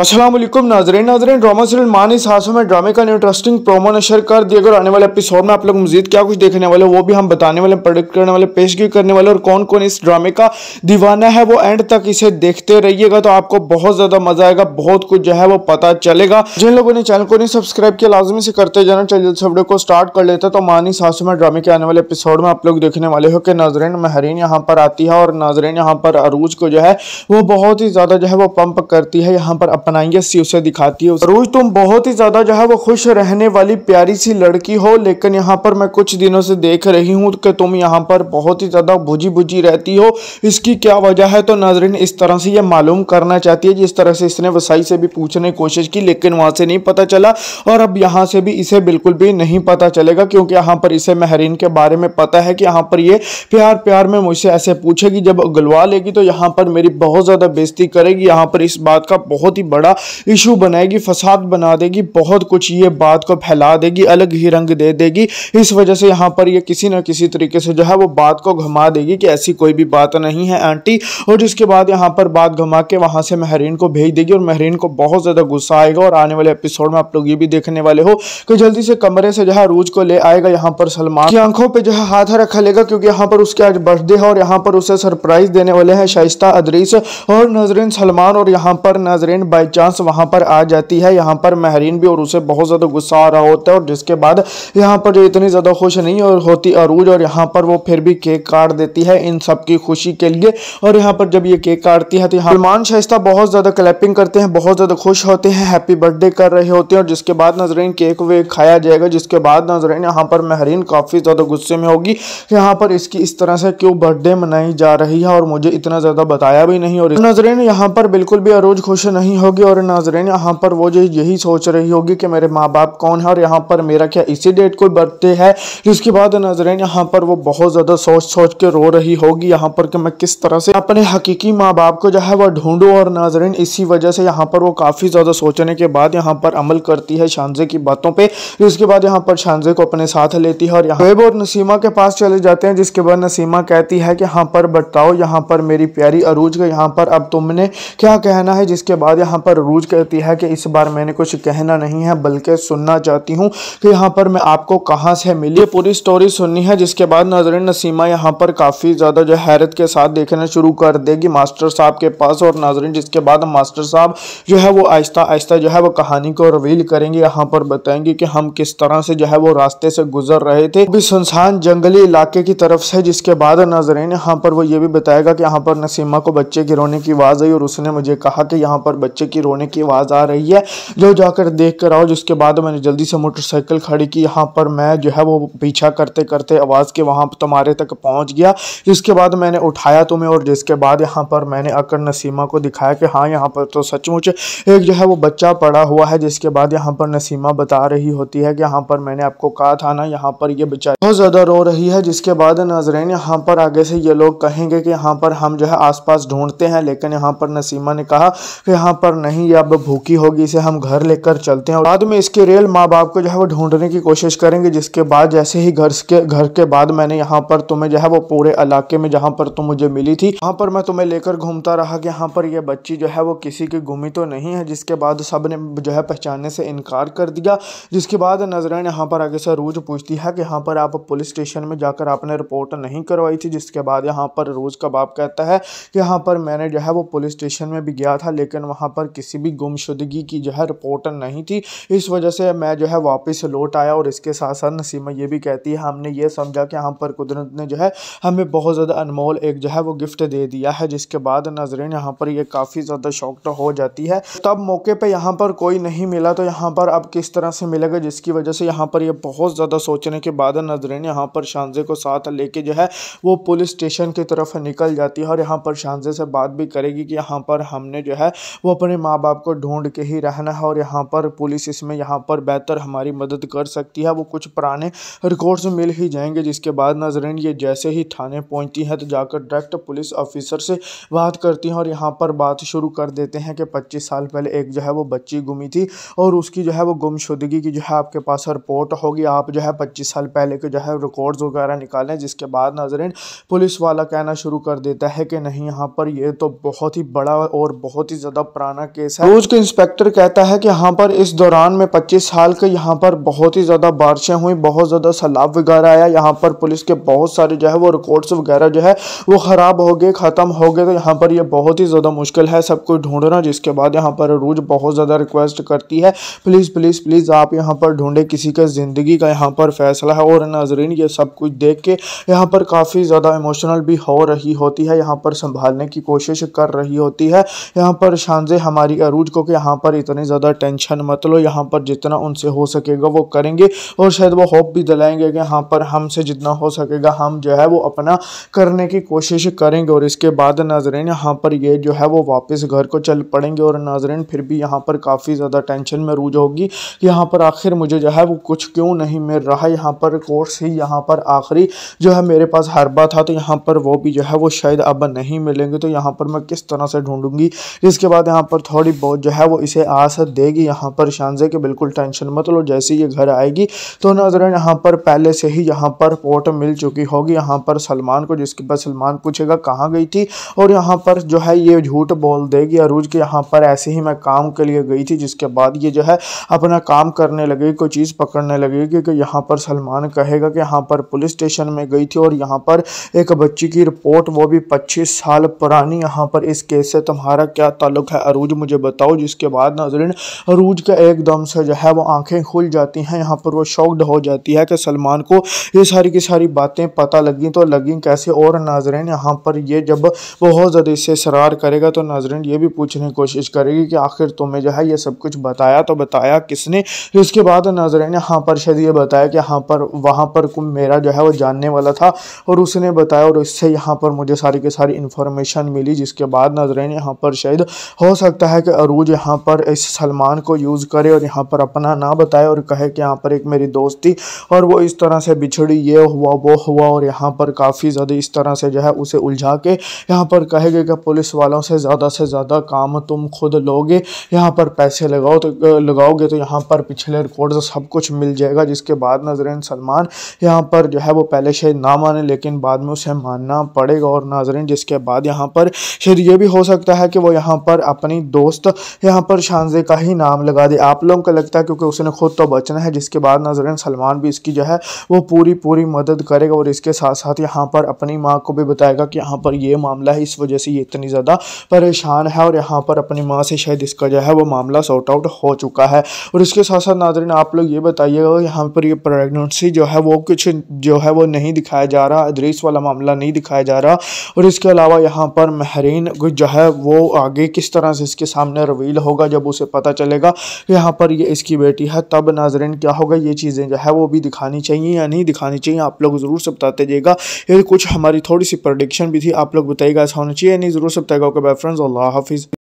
असलम नाजरीन नाजरीन drama serial मान इस हाथों में ड्रामे का इंटरेस्टिंग प्रोमो ने शेयर कर दिया और आने वाले एपिसोड में आप लोग मजीद क्या कुछ देखने वाले वो भी हम बताने वाले प्रोडक्ट करने वाले पेशगी करने वाले और कौन कौन इस ड्रामे का दीवाना है वो एंड तक इसे देखते रहिएगा तो आपको बहुत ज़्यादा मजा आएगा बहुत कुछ जो है वो पता चलेगा जिन लोगों ने चैनल को नहीं सब्सक्राइब किया लाजमी से करते जाना चलिए इस वीडियो को स्टार्ट कर लेते तो मान इस हाथों में ड्रामे के आने वाले एपिसोड में आप लोग देखने वाले हो कि नाजरेन महरीन यहाँ पर आती है और नाजरेन यहाँ पर अरूज को जो है वो बहुत ही ज़्यादा जो है वो पंप करती है यहाँ पर अपना है सी उसे दिखाती है रोज तुम बहुत ही ज्यादा जो है वो खुश रहने वाली प्यारी सी लड़की हो लेकिन यहाँ पर मैं कुछ दिनों से देख रही हूँ कि तुम यहाँ पर बहुत ही ज्यादा भुजी भुजी रहती हो इसकी क्या वजह है तो नाजरीन इस तरह से ये मालूम करना चाहती है जिस तरह से इसने वसाई से भी पूछने की कोशिश की लेकिन वहाँ से नहीं पता चला और अब यहाँ से भी इसे बिल्कुल भी नहीं पता चलेगा क्योंकि यहाँ पर इसे महरीन के बारे में पता है कि यहाँ पर ये प्यार प्यार में मुझसे ऐसे पूछेगी जब गलवा लेगी तो यहाँ पर मेरी बहुत ज़्यादा बेजती करेगी यहाँ पर इस बात का बहुत ही बड़ा बड़ा इशू बनाएगी फसाद बना देगी बहुत कुछ ये बात को फैला देगी अलग ही रंग दे देगी इस वजह से यहाँ पर ये किसी न किसी तरीके से जो है वो बात को घुमा देगी कि ऐसी कोई भी बात नहीं है आंटी और जिसके बाद यहाँ पर बात घुमा के वहाँ से महरीन को भेज देगी और महरीन को बहुत ज़्यादा गुस्सा आएगा और आने वाले एपिसोड में आप लोग ये भी देखने वाले हो कि जल्दी से कमरे से जो है रूज को ले आएगा यहाँ पर सलमान की आंखों पर जो है हाथ रखा लेगा क्योंकि यहाँ पर उसके आज बर्थडे है और यहाँ पर उसे सरप्राइज देने वाले हैं शाइस्ता अदरीस और नजरीन सलमान और यहाँ पर नजरीन बाय चांस वहाँ पर आ जाती है यहाँ पर महरीन भी और उसे बहुत ज़्यादा गुस्सा आ रहा होता है और जिसके बाद यहाँ पर इतनी ज़्यादा खुश नहीं और होती अरूज और यहाँ पर वो फिर भी केक काट देती है इन सब की खुशी के लिए और यहाँ पर जब ये केक काटती है तो यहाँ सलमान शाइस्ता बहुत ज़्यादा क्लैपिंग करते हैं बहुत ज़्यादा खुश होते हैं हैप्पी बर्थडे कर रहे होते हैं और जिसके बाद नजरीन केक वे खाया जाएगा जिसके बाद नजरीन यहाँ पर महरीन काफ़ी ज़्यादा गुस्से में होगी यहाँ पर इसकी इस तरह से क्यों बर्थडे मनाई जा रही है और मुझे इतना ज़्यादा बताया भी नहीं और नजरीन यहाँ पर बिल्कुल भी अरूज खुश नहीं हो होगी और नाजरेन यहाँ पर वो जो यही सोच रही होगी कि मेरे माँ बाप कौन है और यहाँ पर मेरा क्या इसी डेट को बर्थडे है जिसके बाद नाजरेन यहाँ पर वो बहुत ज़्यादा सोच सोच के रो रही होगी यहाँ पर कि मैं किस तरह से अपने हकीकी माँ बाप को जो है वह ढूंढूँ और नाजरेन इसी वजह से यहाँ पर वो काफ़ी ज़्यादा सोचने के बाद यहाँ पर अमल करती है शानजे की बातों पर जिसके बाद यहाँ पर शानजे को अपने साथ लेती है और यहाँ वेब और नसीमा के पास चले जाते हैं जिसके बाद नसीमा कहती है कि यहाँ पर बताओ यहाँ पर मेरी प्यारी अरूज का यहाँ पर अब तुमने क्या कहना है जिसके बाद यहाँ यहाँ पर रूज कहती है कि इस बार मैंने कुछ कहना नहीं है बल्कि सुनना चाहती हूँ कि यहाँ पर मैं आपको कहाँ से मिली पूरी स्टोरी सुननी है जिसके बाद नाजरन नसीमा यहाँ पर काफ़ी ज़्यादा जो हैरत के साथ देखना शुरू कर देगी मास्टर साहब के पास और नाजरन जिसके बाद मास्टर साहब जो है वो आहिस्ता आहिस्ता जो है वो कहानी को रिवील करेंगे यहाँ पर बताएंगे कि हम किस तरह से जो है वो रास्ते से गुजर रहे थे भी सुनसान जंगली इलाके की तरफ से जिसके बाद नाजरन यहाँ पर वो ये भी बताएगा कि यहाँ पर नसीमा को बच्चे गिरोने की आवाज़ आई और उसने मुझे कहा कि यहाँ पर बच्चे की रोने की आवाज़ आ रही है जो जाकर देख कर आओ जिसके बाद मैंने जल्दी से मोटरसाइकिल खड़ी की यहाँ पर मैं जो है वो पीछा करते करते आवाज़ के वहाँ तुम्हारे तक पहुँच गया जिसके बाद मैंने उठाया तुम्हें और जिसके बाद यहाँ पर मैंने अकर नसीमा को दिखाया कि हाँ यहाँ पर तो सचमुच एक जो है वो बच्चा पड़ा हुआ है जिसके बाद यहाँ पर नसीमा बता रही होती है कि यहाँ पर मैंने आपको कहा था ना यहाँ पर ये बेचारी बहुत ज़्यादा रो रही है जिसके बाद नजरें यहाँ पर आगे से ये लोग कहेंगे कि यहाँ पर हम जो है आसपास ढूंढते हैं लेकिन यहाँ पर नसीमा ने कहा कि यहाँ पर नहीं अब भूखी होगी इसे हम घर लेकर चलते हैं बाद में इसके रियल माँ बाप को जो है वो ढूंढने की कोशिश करेंगे जिसके बाद जैसे ही घर के घर के बाद मैंने यहाँ पर तुम्हें जो है वो पूरे इलाके में जहाँ पर तुम मुझे मिली थी वहाँ पर मैं तुम्हें लेकर घूमता रहा कि यहाँ पर यह बच्ची जो है वो किसी की घूमी तो नहीं है जिसके बाद सब ने जो है पहचानने से इनकार कर दिया जिसके बाद नजरान यहाँ पर आगे से रोज पूछती है कि यहाँ पर आप पुलिस स्टेशन में जाकर आपने रिपोर्ट नहीं करवाई थी जिसके बाद यहाँ पर रोज का बाप कहता है कि यहाँ पर मैंने जो है वो पुलिस स्टेशन में भी गया था लेकिन वहाँ पर किसी भी गुमशुदगी की जो है रिपोर्ट नहीं थी इस वजह से मैं जो है वापस लौट आया और इसके साथ साथ नसीमा ये भी कहती है हमने ये समझा कि हम पर कुदरत ने जो है हमें बहुत ज़्यादा अनमोल एक जो है वो गिफ्ट दे दिया है जिसके बाद नजरें यहाँ पर ये काफ़ी ज़्यादा शॉक्ड हो जाती है तब मौके पर यहाँ पर कोई नहीं मिला तो यहाँ पर अब किस तरह से मिलेगा जिसकी वजह से यहाँ पर यह बहुत ज़्यादा सोचने के बाद नजरें यहाँ पर शानजे को साथ लेके जो है वो पुलिस स्टेशन की तरफ निकल जाती है और यहाँ पर शानजे से बात भी करेगी कि यहाँ पर हमने जो है वो अपने माँ बाप को ढूंढ के ही रहना है और यहाँ पर पुलिस इसमें यहाँ पर बेहतर हमारी मदद कर सकती है वो कुछ पुराने रिकॉर्ड्स मिल ही जाएंगे जिसके बाद नजरें ये जैसे ही थाने पहुँचती हैं तो जाकर डायरेक्ट पुलिस ऑफिसर से बात करती हैं और यहाँ पर बात शुरू कर देते हैं कि पच्चीस साल पहले एक जो है वो बच्ची गुमी थी और उसकी जो है वो गुमशुदगी की जो है आपके पास रिपोर्ट होगी आप जो है पच्चीस साल पहले के जो है रिकॉर्ड्स वगैरह निकालें जिसके बाद नजरें पुलिस वाला कहना शुरू कर देता है कि नहीं यहाँ पर ये तो बहुत ही बड़ा और बहुत ही ज़्यादा पुराना केस है रोज के इंस्पेक्टर कहता है कि यहाँ पर इस दौरान में पच्चीस साल के यहाँ पर बहुत ही ज़्यादा बारिशें हुई बहुत ज़्यादा सैलाब वगैरह आया यहाँ पर पुलिस के बहुत सारे जो है वो रिकॉर्ड्स वगैरह जो है वो ख़राब हो गए ख़त्म हो गए तो यहाँ पर यह बहुत ही ज़्यादा मुश्किल है सबको ढूंढना जिसके बाद यहाँ पर रोज बहुत ज़्यादा रिक्वेस्ट करती है प्लीज़ प्लीज़ प्लीज़ आप यहाँ पर ढूंढे किसी का ज़िंदगी का यहाँ पर फैसला है और नाजरीन ये सब कुछ देख के यहाँ पर काफ़ी ज़्यादा इमोशनल भी हो रही होती है यहाँ पर संभालने की कोशिश कर रही होती है यहाँ पर शांजे हम हमारी अरूज को कि यहाँ पर इतने ज़्यादा टेंशन मत लो यहाँ पर जितना उनसे हो सकेगा वो करेंगे और शायद वो होप भी दिलाएंगे कि यहाँ पर हमसे जितना हो सकेगा हम जो है वो अपना करने की कोशिश करेंगे और इसके बाद नाजरेन यहाँ पर ये जो है वो वापस घर को चल पड़ेंगे और नाजरेन फिर भी यहाँ पर काफ़ी ज़्यादा टेंशन में रूज होगी कि यहाँ पर आखिर मुझे जो है वो कुछ क्यों नहीं मिल रहा यहाँ पर कोर्स ही यहाँ पर आखिरी जो है मेरे पास हरबा था तो यहाँ पर वो भी जो है वो शायद अब नहीं मिलेंगे तो यहाँ पर मैं किस तरह से ढूंढूंगी इसके बाद यहाँ पर और थोड़ी बहुत जो है वो इसे आसत देगी यहाँ पर शानजे के बिल्कुल टेंशन मत लो जैसे ये घर आएगी तो नजर यहाँ पर पहले से ही यहाँ पर पोर्ट मिल चुकी होगी यहाँ पर सलमान को जिसके बाद सलमान पूछेगा कहाँ गई थी और यहाँ पर जो है ये झूठ बोल देगी अरूज के यहाँ पर ऐसे ही मैं काम के लिए गई थी जिसके बाद ये जो है अपना काम करने लगेगी कोई चीज़ पकड़ने लगेगी कि यहाँ पर सलमान कहेगा कि यहाँ पर पुलिस स्टेशन में गई थी और यहाँ पर एक बच्ची की रिपोर्ट वो भी पच्चीस साल पुरानी यहाँ पर इस केस से तुम्हारा क्या ताल्लुक है अरूज रूज मुझे बताओ जिसके बाद नाजरीन रूज का एकदम से जो है वो आंखें खुल जाती हैं यहाँ पर वो शॉक्ड हो जाती है कि सलमान को ये सारी की सारी बातें पता लगी तो लगी कैसे और नाजरेन यहाँ पर ये जब बहुत ज़्यादा इससे शरार करेगा तो नाजरन ये भी पूछने की कोशिश करेगी कि आखिर तुम्हें जो है ये सब कुछ बताया तो बताया किसने इसके बाद नाजरीन यहाँ पर शायद ये बताया कि यहाँ पर वहाँ पर मेरा जो है वो जानने वाला था और उसने बताया और इससे यहाँ पर मुझे सारी की सारी इन्फॉर्मेशन मिली जिसके बाद नाजरेन यहाँ पर शायद हो सकता सकता है कि अरूज यहाँ पर इस सलमान को यूज़ करे और यहाँ पर अपना ना बताए और कहे कि यहाँ पर एक मेरी दोस्त थी और वो इस तरह से बिछड़ी ये हुआ वो हुआ और यहाँ पर काफ़ी ज़्यादा इस तरह से जो है उसे उलझा के यहाँ पर कहेगा कि पुलिस वालों से ज़्यादा से ज़्यादा काम तुम खुद लोगे यहाँ पर पैसे लगाओ तो लगाओगे तो यहाँ पर पिछले रिकॉर्ड सब कुछ मिल जाएगा जिसके बाद नाजरन सलमान यहाँ पर जो है वो पहले शायद ना माने लेकिन बाद में उसे मानना पड़ेगा और नाजरन जिसके बाद यहाँ पर शायद ये भी हो सकता है कि वो यहाँ पर अपनी दोस्त यहाँ पर शानजे का ही नाम लगा दे आप लोगों को लगता है क्योंकि उसने खुद तो बचना है जिसके बाद नाजरन सलमान भी इसकी जो है वो पूरी पूरी मदद करेगा और इसके साथ साथ यहाँ पर अपनी माँ को भी बताएगा कि यहाँ पर ये मामला है इस वजह से ये इतनी ज़्यादा परेशान है और यहाँ पर अपनी माँ से शायद इसका जो है वो मामला सॉर्ट आउट हो चुका है और इसके साथ साथ नाजरन आप लोग ये बताइएगा यहाँ पर ये प्रेगनेंसी जो है वो कुछ जो है वो नहीं दिखाया जा रहा अदरीस वाला मामला नहीं दिखाया जा रहा और इसके अलावा यहाँ पर महरीन जो है वो आगे किस तरह से इसकी इसके सामने रवील होगा जब उसे पता चलेगा कि यहाँ पर ये इसकी बेटी है तब नाजरन क्या होगा ये चीज़ें जो है वो भी दिखानी चाहिए या नहीं दिखानी चाहिए आप लोग ज़रूर से बताते जाइएगा ये कुछ हमारी थोड़ी सी प्रडिक्शन भी थी आप लोग बताइएगा ऐसा होना चाहिए नहीं ज़रूर से बताएगा ओके बाय फ्रेंड्स अल्लाह हाफिज़